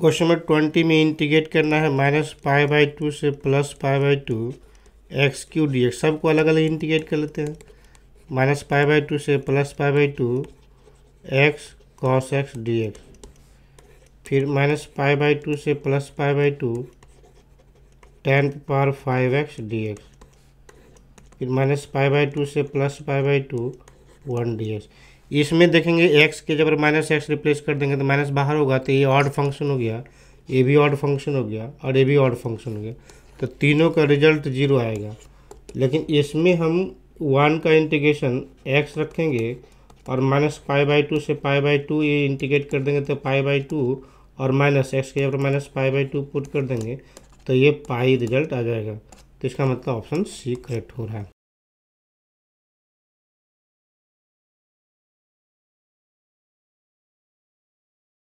question number twenty में integrate करना है माइनस फाइव बाई टू से plus five by two x cube d x सबको अलग अलग इंटीग्रेट कर लेते हैं माइनस फाइव बाई टू से plus five by two x cos x d x फिर माइनस फाइव बाई टू से plus five by two ten power five x d x फिर माइनस फाइव बाई टू से plus five by two one d x इसमें देखेंगे x के जब minus x replace कर देंगे तो माइनस बाहर होगा तो ये ऑड फंक्शन हो गया ये भी ऑड फंक्शन हो गया और ये भी ऑड फंक्शन हो गया तो तीनों का रिजल्ट जीरो आएगा लेकिन इसमें हम वन का इंटीग्रेशन एक्स रखेंगे और माइनस पाई बाई टू से पाई बाई टू ये इंटीग्रेट कर देंगे तो पाई बाई टू और माइनस एक्स के जगह minus pi by two put कर देंगे तो ये पाई रिजल्ट आ जाएगा तो इसका मतलब ऑप्शन सी करेक्ट हो रहा है